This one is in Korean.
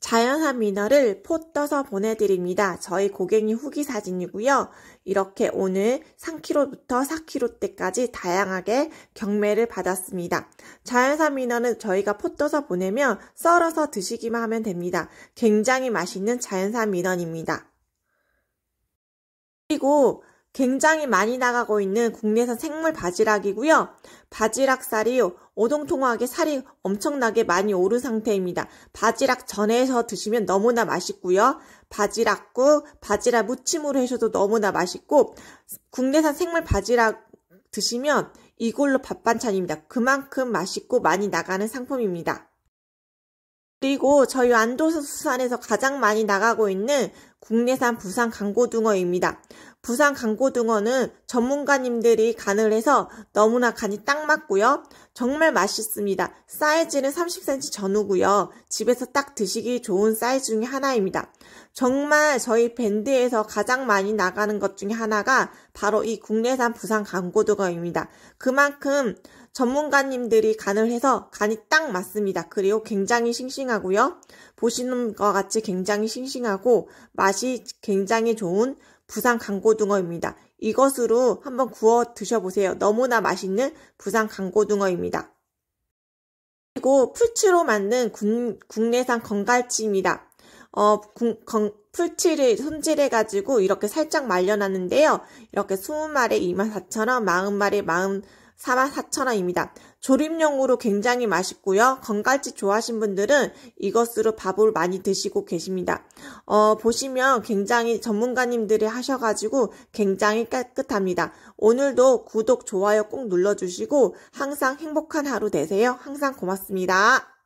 자연산 민어를 포 떠서 보내드립니다. 저희 고객님 후기 사진이고요. 이렇게 오늘 3kg부터 4kg대까지 다양하게 경매를 받았습니다. 자연산 민어는 저희가 포 떠서 보내면 썰어서 드시기만 하면 됩니다. 굉장히 맛있는 자연산 민어입니다. 그리고 굉장히 많이 나가고 있는 국내산 생물 바지락이고요. 바지락 살이 오동통하게 살이 엄청나게 많이 오른 상태입니다. 바지락 전에서 드시면 너무나 맛있고요. 바지락국, 바지락 무침으로 해셔도 너무나 맛있고 국내산 생물 바지락 드시면 이걸로 밥 반찬입니다. 그만큼 맛있고 많이 나가는 상품입니다. 그리고 저희 안도수산에서 가장 많이 나가고 있는 국내산 부산 강고등어입니다. 부산 강고등어는 전문가님들이 간을 해서 너무나 간이 딱 맞고요. 정말 맛있습니다. 사이즈는 30cm 전후고요. 집에서 딱 드시기 좋은 사이즈 중에 하나입니다. 정말 저희 밴드에서 가장 많이 나가는 것 중에 하나가 바로 이 국내산 부산 강고등어입니다. 그만큼 전문가님들이 간을 해서 간이 딱 맞습니다. 그리고 굉장히 싱싱하고요. 보시는 것 같이 굉장히 싱싱하고 맛 맛이 굉장히 좋은 부산 강고등어입니다. 이것으로 한번 구워 드셔보세요. 너무나 맛있는 부산 강고등어입니다. 그리고 풀치로 만든 군, 국내산 건갈치입니다. 어, 군, 건, 풀치를 손질해가지고 이렇게 살짝 말려놨는데요. 이렇게 20마리 24,000원, 40마리 40, 44,000원입니다. 조림용으로 굉장히 맛있고요. 건갈치 좋아하신 분들은 이것으로 밥을 많이 드시고 계십니다. 어, 보시면 굉장히 전문가님들이 하셔가지고 굉장히 깨끗합니다. 오늘도 구독, 좋아요 꼭 눌러주시고 항상 행복한 하루 되세요. 항상 고맙습니다.